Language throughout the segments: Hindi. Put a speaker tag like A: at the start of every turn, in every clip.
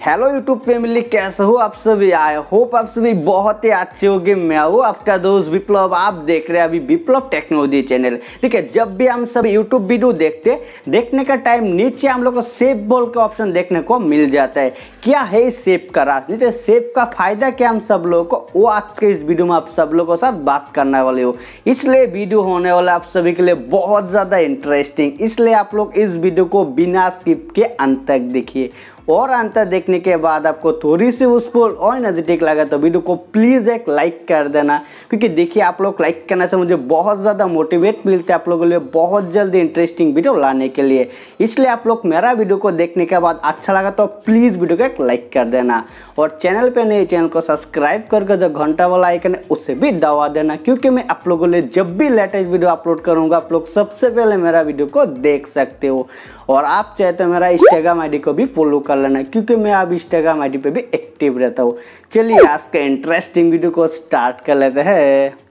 A: हेलो यूट्यूब फैमिली कैसे हो आप सभी आए होप आप सभी बहुत ही अच्छे गए मैं हूँ आपका दोस्त विप्लव आप देख रहे हैं अभी विप्लव टेक्नोलॉजी चैनल ठीक है जब भी हम सब यूट्यूब वीडियो देखते देखने का टाइम नीचे हम लोग को सेप बॉल का ऑप्शन देखने को मिल जाता है क्या है इस सेप का राज नीचे सेप का फायदा क्या हम सब लोगों को वो आज के इस वीडियो में आप सब लोगों के साथ बात करने वाले हो इसलिए वीडियो होने वाला आप सभी के लिए बहुत ज़्यादा इंटरेस्टिंग इसलिए आप लोग इस वीडियो को बिना स्किप के अंत तक देखिए और अंतर देखने के बाद आपको थोड़ी सी पर और एनर्जेटिक लगा तो वीडियो को प्लीज़ एक लाइक कर देना क्योंकि देखिए आप लोग लाइक करने से मुझे बहुत ज़्यादा मोटिवेट मिलता है आप लोगों के लिए बहुत जल्दी इंटरेस्टिंग वीडियो लाने के लिए इसलिए आप लोग मेरा वीडियो को देखने के बाद अच्छा लगा तो प्लीज़ वीडियो को एक लाइक कर देना और चैनल पर नहीं चैनल को सब्सक्राइब करके जो घंटा वाला आइकन है उसे भी दबा देना क्योंकि मैं आप लोगों के लिए जब भी लेटेस्ट वीडियो अपलोड करूँगा आप लोग सबसे पहले मेरा वीडियो को देख सकते हो और आप चाहे तो मेरा इंस्टाग्राम आईडी को भी फॉलो कर लेना क्योंकि मैं अब इंस्टाग्राम आईडी पे भी एक्टिव रहता हूँ चलिए आज का इंटरेस्टिंग वीडियो को स्टार्ट कर लेते हैं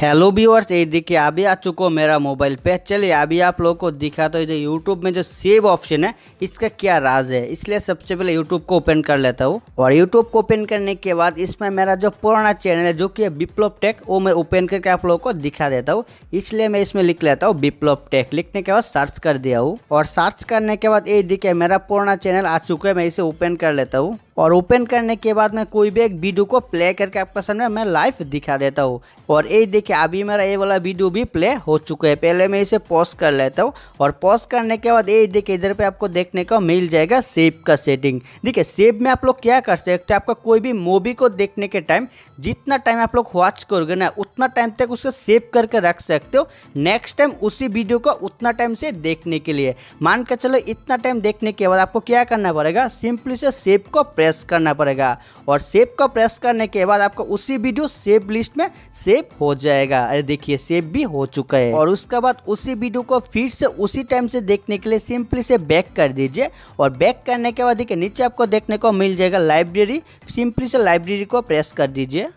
A: हेलो व्यूअर्स ये देखिए अभी आ चुका हो मेरा मोबाइल पे चलिए अभी आप लोगों को दिखा तो जो यूट्यूब में जो सेव ऑप्शन है इसका क्या राज है इसलिए सबसे पहले यूट्यूब को ओपन कर लेता हूँ और यूट्यूब को ओपन करने के बाद इसमें मेरा जो पुराना चैनल है जो कि है बिप्लॉप टेक वो मैं ओपन करके आप लोगों को दिखा देता हूँ इसलिए मैं इसमें लिख लेता हूँ विप्लोप टेक लिखने के बाद सर्च कर दिया हूँ और सर्च करने के बाद ये देखिए मेरा पुराना चैनल आ चुका है मैं इसे ओपन कर लेता हूँ और ओपन करने के बाद मैं कोई भी एक वीडियो को प्ले करके आपका सामने मैं लाइव दिखा देता हूँ और ये देखिए अभी मेरा ये वाला वीडियो भी प्ले हो चुका है पहले मैं इसे पॉज कर लेता हूँ और पॉज करने के बाद ये देखिए इधर पे आपको देखने को मिल जाएगा सेव का सेटिंग देखिए सेव में आप लोग क्या कर सकते हैं आपका कोई भी मूवी को देखने के टाइम जितना टाइम आप लोग वॉच करोगे ना उतना टाइम तक उसको सेव करके रख सकते हो नेक्स्ट टाइम उसी वीडियो को उतना टाइम से देखने के लिए मान के चलो इतना टाइम देखने के बाद आपको क्या करना पड़ेगा सिंपली से सेव को प्रेस करना पड़ेगा और सेव को प्रेस करने के बाद आपको उसी वीडियो सेव लिस्ट में सेव हो जाएगा अरे देखिए सेव भी हो चुका है और उसके बाद उसी वीडियो को फिर से उसी टाइम से देखने के लिए सिंपली से बैक कर दीजिए और बैक करने के बाद देखिए नीचे आपको देखने को मिल जाएगा लाइब्रेरी सिंपली से लाइब्रेरी को प्रेस कर दीजिए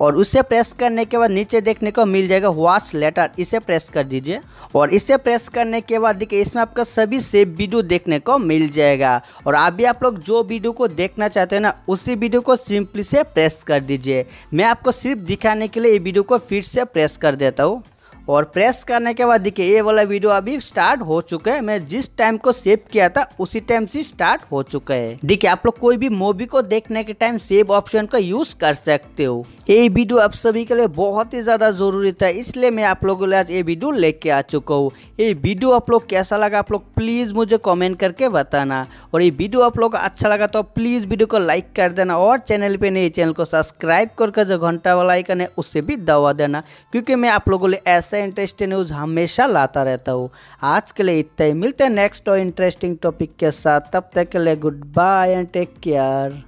A: और उसे प्रेस करने के बाद नीचे देखने को मिल जाएगा वॉच लेटर इसे प्रेस कर दीजिए और इसे प्रेस करने के बाद देखिए इसमें आपका सभी सेव वीडियो देखने को मिल जाएगा और अभी आप लोग जो वीडियो को देखना चाहते हैं ना उसी वीडियो को सिंपली से प्रेस कर दीजिए मैं आपको सिर्फ दिखाने के लिए ये वीडियो को फिर से प्रेस कर देता हूँ और प्रेस करने के बाद देखिए ये वाला वीडियो अभी स्टार्ट हो चुका है मैं जिस टाइम को सेव किया था उसी टाइम से स्टार्ट हो चुका है देखिए आप लोग कोई भी मूवी को देखने के टाइम सेव ऑप्शन का यूज कर सकते हो ये वीडियो आप सभी के लिए बहुत ही ज़्यादा ज़रूरी था इसलिए मैं आप लोगों के लिए आज ये वीडियो लेके आ चुका हूँ ये वीडियो आप लोग कैसा लगा आप लोग प्लीज़ मुझे कमेंट करके बताना और ये वीडियो आप लोग अच्छा लगा तो प्लीज़ वीडियो को लाइक कर देना और चैनल पे नहीं चैनल को सब्सक्राइब करके जो घंटा वाला आइकन है उससे भी दबा देना क्योंकि मैं आप लोगों के लिए ऐसे ऐसा इंटरेस्टिंग न्यूज़ हमेशा लाता रहता हूँ आज के लिए इतना ही मिलते हैं नेक्स्ट और इंटरेस्टिंग टॉपिक के साथ तब तक के लिए good bye and take care